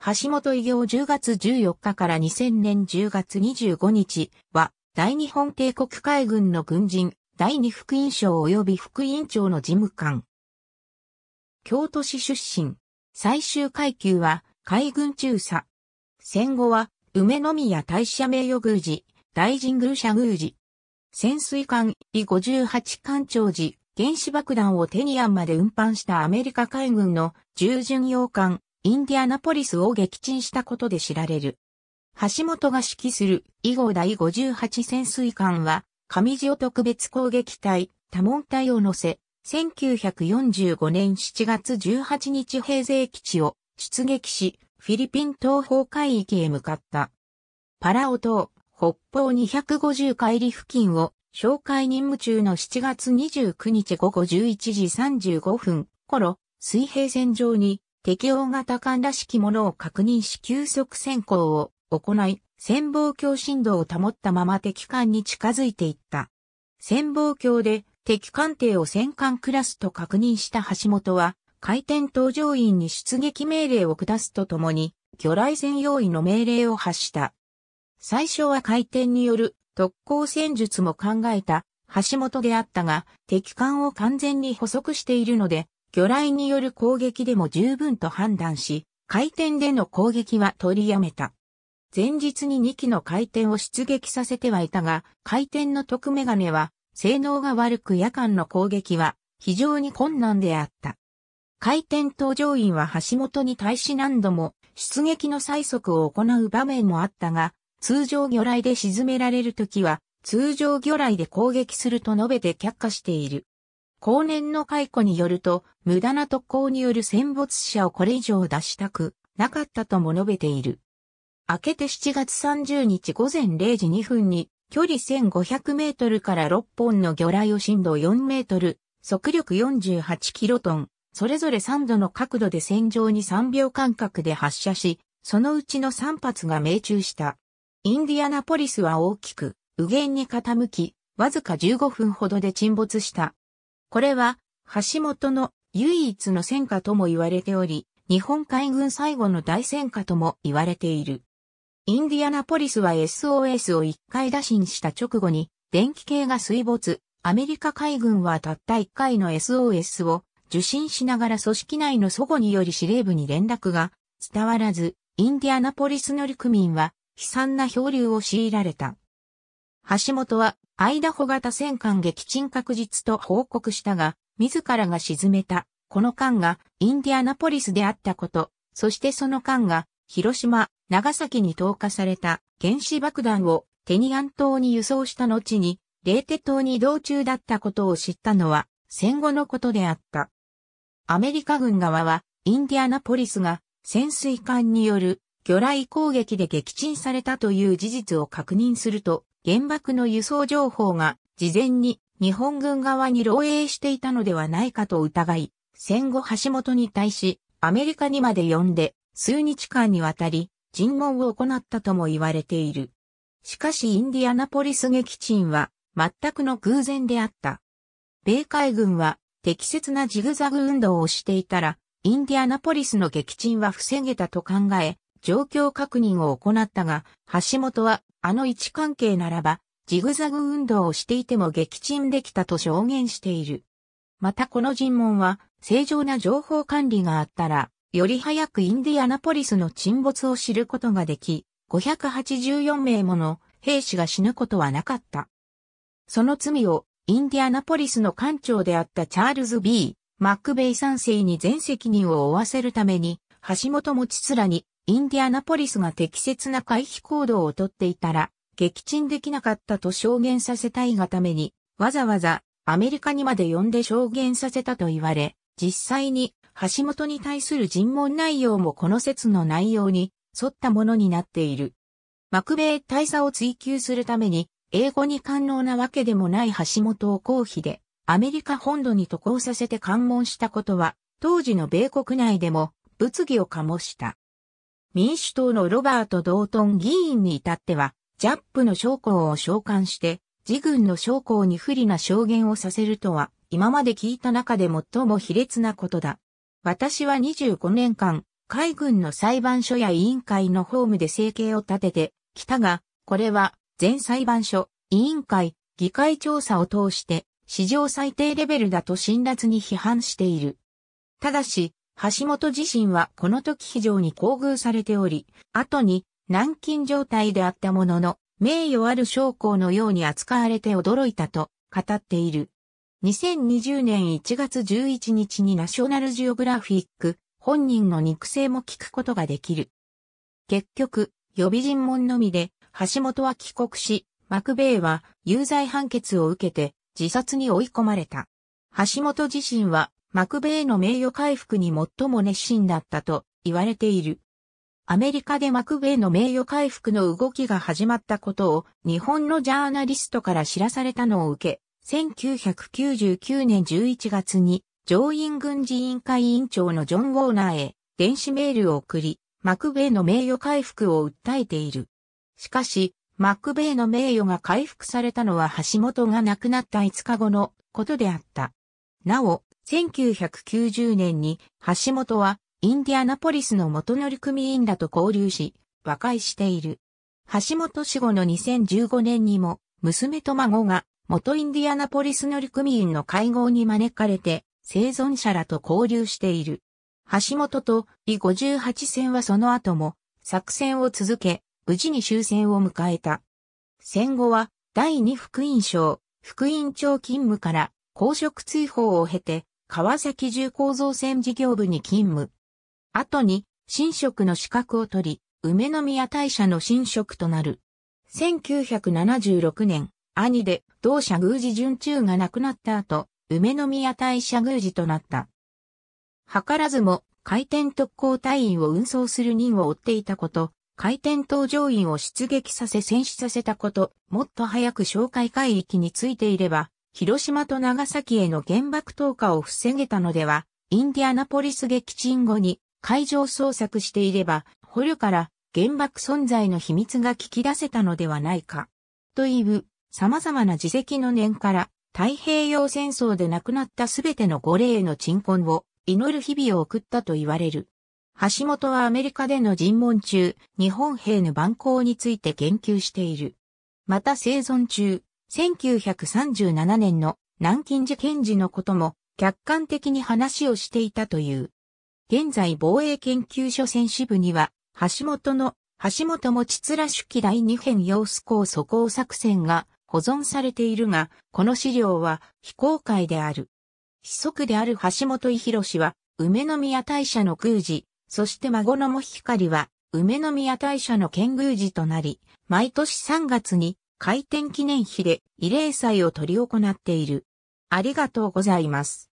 橋本偉業10月14日から2000年10月25日は、大日本帝国海軍の軍人、第二副院長及び副院長の事務官。京都市出身。最終階級は、海軍中佐。戦後は、梅宮大社名誉宮司、大神宮社宮司。潜水艦、五58艦長時、原子爆弾をテニアンまで運搬したアメリカ海軍の従巡洋艦、インディアナポリスを撃沈したことで知られる。橋本が指揮する以後第58潜水艦は、上地を特別攻撃隊、多門隊を乗せ、1945年7月18日平成基地を出撃し、フィリピン東方海域へ向かった。パラオ島、北方250海里付近を紹介任務中の7月29日午後11時35分頃、水平線上に適応型艦らしきものを確認し急速潜航を行い、潜望鏡振動を保ったまま敵艦に近づいていった。潜望鏡で敵艦艇を戦艦クラスと確認した橋本は、回転搭乗員に出撃命令を下すとともに、魚雷戦用意の命令を発した。最初は回転による特攻戦術も考えた橋本であったが、敵艦を完全に捕捉しているので、魚雷による攻撃でも十分と判断し、回転での攻撃は取りやめた。前日に2機の回転を出撃させてはいたが、回転の特メガネは、性能が悪く夜間の攻撃は非常に困難であった。回転搭乗員は橋本に対し何度も出撃の催促を行う場面もあったが、通常魚雷で沈められるときは、通常魚雷で攻撃すると述べて却下している。後年の解雇によると、無駄な特攻による戦没者をこれ以上出したくなかったとも述べている。明けて7月30日午前0時2分に、距離1500メートルから6本の魚雷を震度4メートル、速力48キロトン、それぞれ3度の角度で戦場に3秒間隔で発射し、そのうちの3発が命中した。インディアナポリスは大きく、右舷に傾き、わずか15分ほどで沈没した。これは、橋本の唯一の戦果とも言われており、日本海軍最後の大戦果とも言われている。インディアナポリスは SOS を1回打診した直後に、電気系が水没、アメリカ海軍はたった1回の SOS を受信しながら組織内の祖母により司令部に連絡が伝わらず、インディアナポリス乗組員は悲惨な漂流を強いられた。橋本は、アイダホ型戦艦撃沈確実と報告したが、自らが沈めた、この艦がインディアナポリスであったこと、そしてその艦が広島、長崎に投下された原子爆弾をテニアン島に輸送した後に、レーテ島に移動中だったことを知ったのは戦後のことであった。アメリカ軍側は、インディアナポリスが潜水艦による魚雷攻撃で撃沈されたという事実を確認すると、原爆の輸送情報が事前に日本軍側に漏洩していたのではないかと疑い、戦後橋本に対しアメリカにまで呼んで数日間にわたり尋問を行ったとも言われている。しかしインディアナポリス撃沈は全くの偶然であった。米海軍は適切なジグザグ運動をしていたら、インディアナポリスの撃沈は防げたと考え、状況確認を行ったが、橋本はあの位置関係ならば、ジグザグ運動をしていても撃沈できたと証言している。またこの尋問は、正常な情報管理があったら、より早くインディアナポリスの沈没を知ることができ、584名もの兵士が死ぬことはなかった。その罪をインディアナポリスの艦長であったチャールズ・ B・ マックベイ3世に全責任を負わせるために、橋本持ちつらにインディアナポリスが適切な回避行動をとっていたら、撃沈できなかったと証言させたいがために、わざわざアメリカにまで呼んで証言させたと言われ、実際に橋本に対する尋問内容もこの説の内容に沿ったものになっている。幕米大佐を追求するために、英語に官能なわけでもない橋本を公費で、アメリカ本土に渡航させて関門したことは、当時の米国内でも物議を醸した。民主党のロバート・ドートン議員に至っては、ジャップの将校を召喚して、自軍の将校に不利な証言をさせるとは、今まで聞いた中で最も卑劣なことだ。私は25年間、海軍の裁判所や委員会のホームで生計を立ててきたが、これは、全裁判所、委員会、議会調査を通して、史上最低レベルだと辛辣に批判している。ただし、橋本自身はこの時非常に厚遇されており、後に軟禁状態であったものの、名誉ある将校のように扱われて驚いたと語っている。2020年1月11日にナショナルジオグラフィック本人の肉声も聞くことができる。結局、予備尋問のみで橋本は帰国し、マクベイは有罪判決を受けて自殺に追い込まれた。橋本自身はマクベイの名誉回復に最も熱心だったと言われている。アメリカでマクベイの名誉回復の動きが始まったことを日本のジャーナリストから知らされたのを受け、1999年11月に上院軍事委員会委員長のジョン・ウォーナーへ電子メールを送り、マクベイの名誉回復を訴えている。しかし、マクベイの名誉が回復されたのは橋本が亡くなった5日後のことであった。なお、1990年に橋本はインディアナポリスの元乗組員らと交流し、和解している。橋本死後の2015年にも、娘と孫が元インディアナポリス乗組員の会合に招かれて、生存者らと交流している。橋本と E58 戦はその後も作戦を続け、無事に終戦を迎えた。戦後は第二副院長、副院長勤務から公職追放を経て、川崎重工造船事業部に勤務。後に、新職の資格を取り、梅宮大社の新職となる。1976年、兄で同社宮司準中が亡くなった後、梅宮大社宮司となった。図らずも、回転特攻隊員を運送する任を追っていたこと、回転搭乗員を出撃させ戦死させたこと、もっと早く紹介海域についていれば、広島と長崎への原爆投下を防げたのでは、インディアナポリス撃沈後に海上捜索していれば、捕虜から原爆存在の秘密が聞き出せたのではないか。という様々な自責の念から太平洋戦争で亡くなったすべての5例の鎮魂を祈る日々を送ったと言われる。橋本はアメリカでの尋問中、日本兵の蛮行について言及している。また生存中、1937年の南京事件時のことも客観的に話をしていたという。現在防衛研究所選手部には、橋本の、橋本もちつら主記第二編様子校素行作戦が保存されているが、この資料は非公開である。子息である橋本伊博氏は、梅宮大社の宮司、そして孫のも光は、梅宮大社の剣宮司となり、毎年3月に開店記念碑で慰霊祭を取り行っている。ありがとうございます。